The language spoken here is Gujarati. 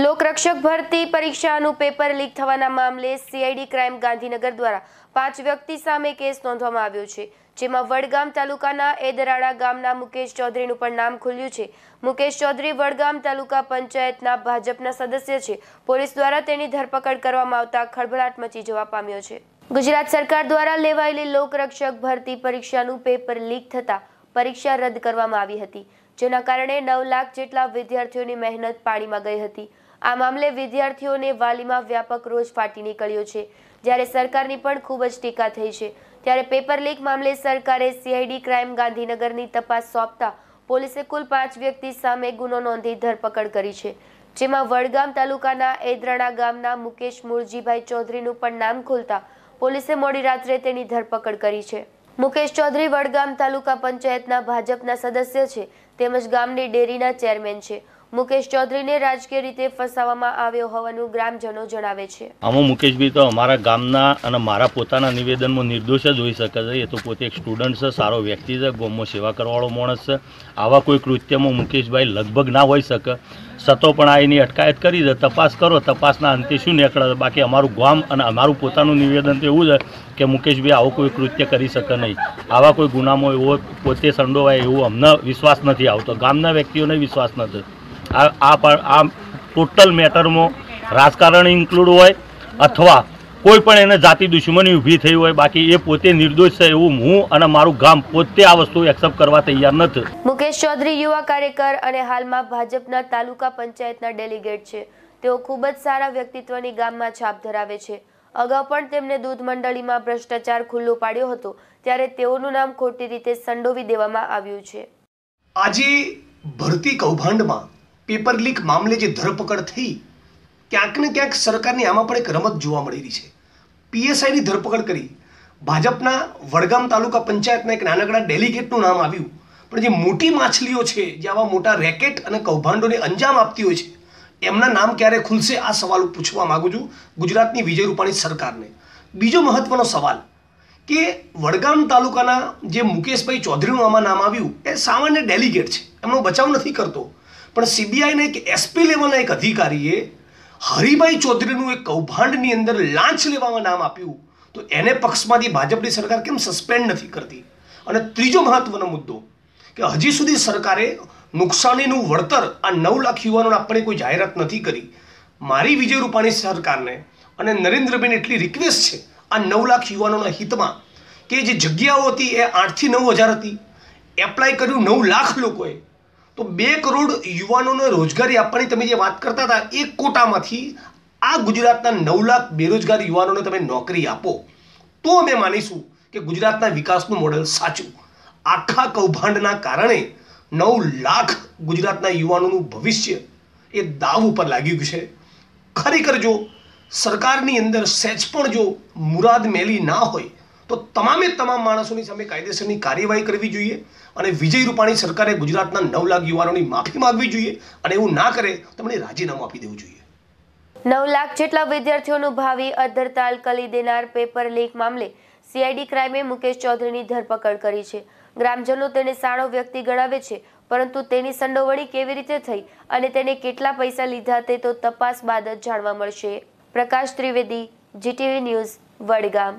લોકરક્ષક ભરતી પરીક્ષાનું પેપર લીક થવાના મામલે સીઆઈડી ક્રાઇમ ગાંધીનગર દ્વારા પાંચ વ્યક્તિ સામે કેસ નોંધવામાં આવ્યો છે જેમાં વડગામ તાલુકાના એદરાડા ગામના મુકેશ ચૌધરીનું પણ નામ ખુલ્યું છે મુકેશ ચૌધરી વડગામ તાલુકા પંચાયતના ભાજપના સદસ્ય છે પોલીસ દ્વારા તેની ધરપકડ કરવામાં આવતા ખળભળાટ મચી જવા પામ્યો છે ગુજરાત સરકાર દ્વારા લેવાયેલી લોકરક્ષક ભરતી પરીક્ષાનું પેપર લીક થતાં પરીક્ષા રદ કરવામાં આવી હતી જેના કારણે નવ લાખ જેટલા વિદ્યાર્થીઓની મહેનત પાણીમાં ગઈ હતી આ મામલે વિદ્યાર્થીઓને વાલીમાં વ્યાપક રોજ ફાટી નીકળ્યો છે જ્યારે સરકારની પણ ખૂબ જ ટીકા થઈ છે ત્યારે પેપર લીક મામલે સરકારે સીઆઈડી ક્રાઇમ ગાંધીનગરની તપાસ સોંપતા પોલીસે કુલ પાંચ વ્યક્તિ સામે ગુનો નોંધી ધરપકડ કરી છે જેમાં વડગામ તાલુકાના એદરણા ગામના મુકેશ મુળજીભાઈ ચૌધરીનું પણ નામ ખોલતા પોલીસે મોડી રાત્રે તેની ધરપકડ કરી છે મુકેશ ચૌધરી વડગામ તાલુકા પંચાયતના ભાજપના સદસ્ય છે તેમજ ગામની ડેરીના ચેરમેન છે મુકેશ ચૌધરીને રાજકીય રીતે ફસાવવામાં આવ્યો હોવાનું ગ્રામજનો જણાવે છે આમાં મુકેશભાઈ તો અમારા ગામના અને મારા પોતાના નિવેદનમાં નિર્દોષ જ હોઈ શકે છે એ તો પોતે એક સ્ટુડન્ટ છે સારો વ્યક્તિ છે ગોમો સેવા કરવાવાળો માણસ છે આવા કોઈ કૃત્યમાં મુકેશભાઈ લગભગ ના હોઈ શકે સતો પણ આ એની અટકાયત કરી દે તપાસ કરો તપાસના અંતે શું નીકળે બાકી અમારું ગામ અને અમારું પોતાનું નિવેદન તો એવું છે કે મુકેશભાઈ આવું કોઈ કૃત્ય કરી શકે નહીં આવા કોઈ ગુનામાં એવો પોતે સંડોવાય એવો અમને વિશ્વાસ નથી આવતો ગામના વ્યક્તિઓને વિશ્વાસ નથી આ આ ટોટલ મેટરમાં રાજકારણ ઇન્ક્લુડ હોય અથવા કોઈ પણ એને જાતિ દુશ્મની ઊભી થઈ હોય બાકી એ પોતે નિર્દોષ છે એવું હું અને મારું ગામ પોતે આ વસ્તુ એક્સેપ્ટ કરવા તૈયાર નથી મુકેશ ચૌધરી યુવા કાર્યકર અને હાલમાં ભાજપના તાલુકા પંચાયતના ડેલિગેટ છે તેઓ ખૂબ જ સારા વ્યક્તિત્વની ગામમાં છાપ ધરાવે છે અગાઉ પણ તેમણે દૂધ મંડળીમાં ભ્રષ્ટાચાર ખુલ્લો પાડ્યો હતો ત્યારે તેઓનું નામ ખોટી રીતે સંડોવી દેવામાં આવ્યું છે આજે ભરતી કૌભાંડમાં પેપર લીક મામલે જે ધરપકડ થઈ ક્યાંક ને ક્યાંક સરકારની આમાં પણ એક રમત જોવા મળી રહી છે પીએસઆઈની ધરપકડ કરી ભાજપના વડગામ તાલુકા પંચાયતના એક નાનકડા ડેલિગેટનું નામ આવ્યું પણ જે મોટી માછલીઓ છે જે આવા મોટા રેકેટ અને કૌભાંડોને અંજામ આપતી હોય છે એમના નામ ક્યારે ખુલશે આ સવાલ પૂછવા માગું છું ગુજરાતની વિજય રૂપાણી સરકારને બીજો મહત્વનો સવાલ કે વડગામ તાલુકાના જે મુકેશભાઈ ચૌધરીનું આમાં નામ આવ્યું એ સામાન્ય ડેલિગેટ છે એમનો બચાવ નથી કરતો પણ સીબીઆઈના એક એસપી લેવલના એક અધિકારીએ હરિભાઈ ચૌધરીનું એક કૌભાંડની અંદર લાંચ લેવામાં નામ આપ્યું તો એને પક્ષમાંથી ભાજપની સરકાર કેમ સસ્પેન્ડ નથી કરતી અને ત્રીજો મહત્વનો મુદ્દો કે હજી સુધી સરકારે નુકસાનીનું વળતર આ નવ લાખ યુવાનોને આપવાની કોઈ જાહેરાત નથી કરી મારી વિજય રૂપાણી સરકારને અને નરેન્દ્રબેન એટલી રિક્વેસ્ટ છે આ નવ લાખ યુવાનોના હિતમાં કે જે જગ્યાઓ હતી એ આઠથી નવ હજાર હતી એપ્લાય કર્યું નવ લાખ લોકોએ તો બે કરોડ યુવાનોને રોજગારી આપવાની તમે જે વાત કરતા હતા એ કોટામાંથી આ ગુજરાતના નવ લાખ બેરોજગાર યુવાનોને તમે નોકરી આપો તો અમે માનીશું કે ગુજરાતના વિકાસનું મોડેલ સાચું આખા કૌભાંડના કારણે નવ લાખ ગુજરાતના યુવાનોનું ભવિષ્ય એ દાવ ઉપર લાગ્યું છે ખરેખર જો સરકારની અંદર સહેજ પણ જો મુરાદ મેલી ના હોય તો તમામે તમામ માણસોની સામે કાયદેસરની કાર્યવાહી કરવી જોઈએ અને વિજય રૂપાણી સરકારે ગુજરાતના નવ લાખ યુવાનોની માફી માંગવી જોઈએ અને એવું ના કરે તો એમણે રાજીનામું આપી દેવું જોઈએ નવ લાખ જેટલા વિદ્યાર્થીઓનું ભાવિ અધરતાલ કલી દેનાર પેપર લીક મામલે સીઆઈડી ક્રાઇમે મુકેશ ચૌધરીની ધરપકડ કરી છે ગ્રામજનો તેને સાણો વ્યક્તિ ગણાવે છે પરંતુ તેની સંડોવણી કેવી રીતે થઈ અને તેને કેટલા પૈસા લીધા તે તો તપાસ બાદ જ જાણવા મળશે પ્રકાશ ત્રિવેદી જીટીવી ન્યૂઝ વડગામ